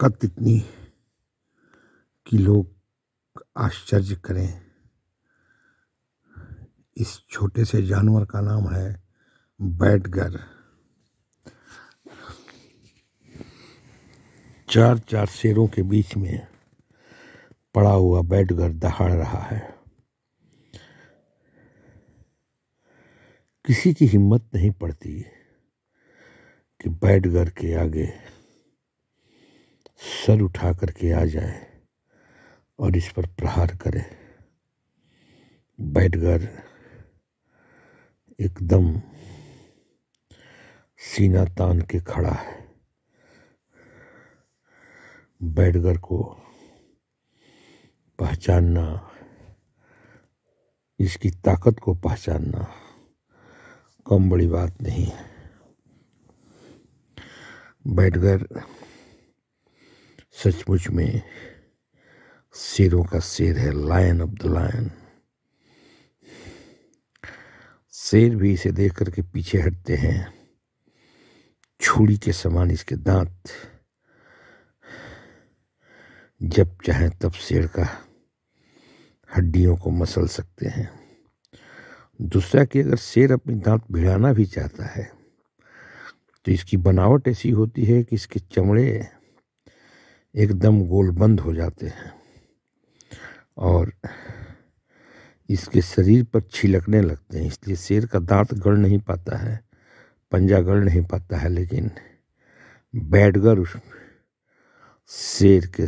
ताकत इतनी कि लोग आश्चर्य करें इस छोटे से जानवर का नाम है बैटगर चार चार शेरों के बीच में पड़ा हुआ बैटगर दहाड़ रहा है किसी की हिम्मत नहीं पड़ती कि बैटगर के आगे सर उठा करके आ जाए और इस पर प्रहार करे बैठकर एकदम सीना तान के खड़ा है बैडगर को पहचानना इसकी ताकत को पहचानना कम बड़ी बात नहीं है बैटगर सचमुच में शेरों का शेर है लायन ऑफ द लायन शेर भी इसे देख करके पीछे हटते हैं छुड़ी के समान इसके दांत जब चाहें तब शेर का हड्डियों को मसल सकते हैं दूसरा कि अगर शेर अपनी दांत भिड़ाना भी चाहता है तो इसकी बनावट ऐसी होती है कि इसके चमड़े एकदम गोलबंद हो जाते हैं और इसके शरीर पर छिलकने लगते हैं इसलिए शेर का दांत गढ़ नहीं पाता है पंजा गढ़ नहीं पाता है लेकिन बैठकर उस शेर के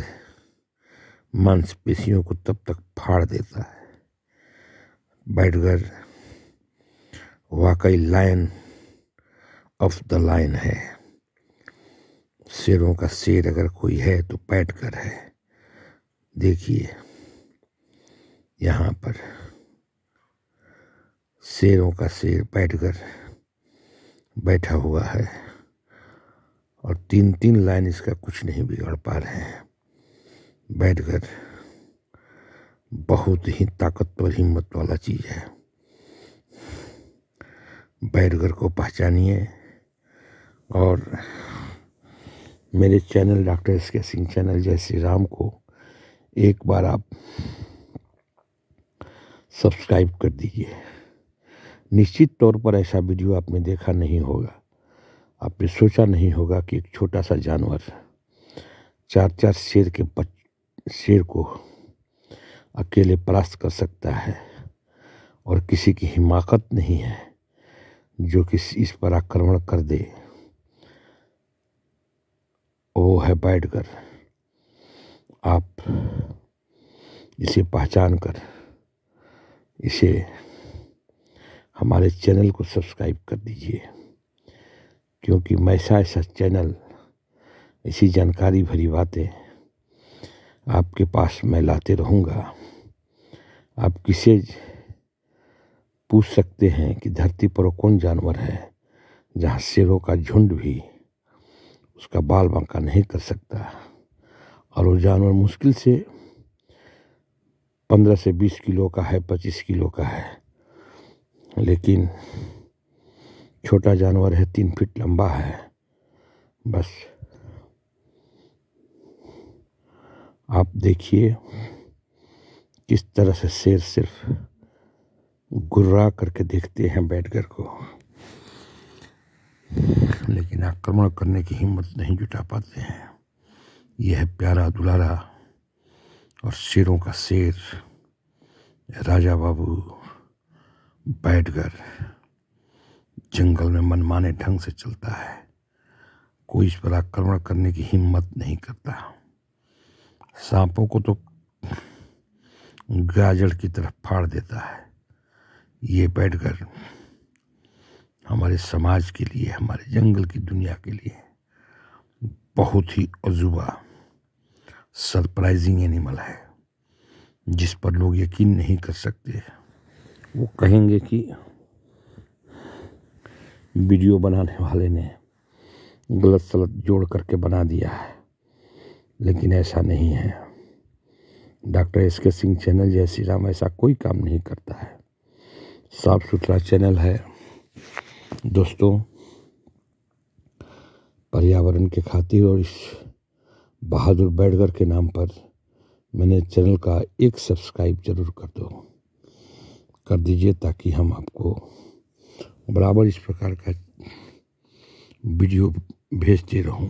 मांसपेशियों को तब तक फाड़ देता है बैठकर वाकई लाइन ऑफ द लाइन है शेरों का शेर अगर कोई है तो बैठ कर है देखिए यहाँ पर शेरों का शेर कर बैठा हुआ है और तीन तीन लाइन इसका कुछ नहीं बिगड़ पा रहे हैं कर बहुत ही ताकतवर हिम्मत वाला चीज़ है बैठ कर को पहचानिए और मेरे चैनल डॉक्टर एस के सिंह चैनल जय श्री राम को एक बार आप सब्सक्राइब कर दीजिए निश्चित तौर पर ऐसा वीडियो आपने देखा नहीं होगा आपने सोचा नहीं होगा कि एक छोटा सा जानवर चार चार शेर के बच शेर को अकेले परास्त कर सकता है और किसी की हिमाकत नहीं है जो कि इस पर आक्रमण कर दे है बैठकर आप इसे पहचान कर इसे हमारे चैनल को सब्सक्राइब कर दीजिए क्योंकि मैं ऐसा ऐसा चैनल इसी जानकारी भरी बातें आपके पास मैं लाते रहूँगा आप किसे पूछ सकते हैं कि धरती पर कौन जानवर है जहाँ शेरों का झुंड भी उसका बाल बांका नहीं कर सकता और वो जानवर मुश्किल से पंद्रह से बीस किलो का है पच्चीस किलो का है लेकिन छोटा जानवर है तीन फीट लंबा है बस आप देखिए किस तरह से शेर सिर्फ गुर्रा करके देखते हैं बैठकर को लेकिन आक्रमण करने की हिम्मत नहीं जुटा पाते हैं यह है प्यारा दुलारा और शेरों का शेर राजा बाबू बैठकर जंगल में मनमाने ढंग से चलता है कोई इस पर आक्रमण करने की हिम्मत नहीं करता सांपों को तो गाजड़ की तरफ फाड़ देता है ये बैठकर हमारे समाज के लिए हमारे जंगल की दुनिया के लिए बहुत ही अजूबा सरप्राइजिंग एनिमल है जिस पर लोग यकीन नहीं कर सकते वो कहेंगे कि वीडियो बनाने वाले ने गलत सलत जोड़ करके बना दिया है लेकिन ऐसा नहीं है डॉक्टर एस के सिंह चैनल जय श्री राम ऐसा कोई काम नहीं करता है साफ़ सुथरा चैनल है दोस्तों पर्यावरण के खातिर और इस बहादुर बैडगर के नाम पर मैंने चैनल का एक सब्सक्राइब जरूर कर दो कर दीजिए ताकि हम आपको बराबर इस प्रकार का वीडियो भेजते रहूं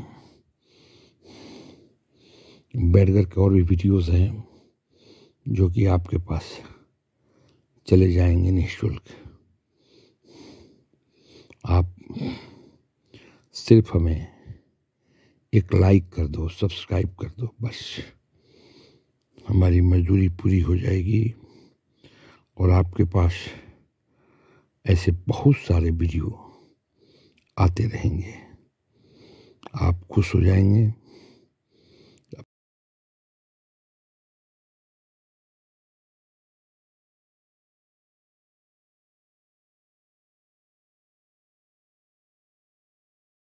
बैडगर के और भी वीडियोस हैं जो कि आपके पास चले जाएंगे निःशुल्क आप सिर्फ हमें एक लाइक कर दो सब्सक्राइब कर दो बस हमारी मजदूरी पूरी हो जाएगी और आपके पास ऐसे बहुत सारे वीडियो आते रहेंगे आप खुश हो जाएंगे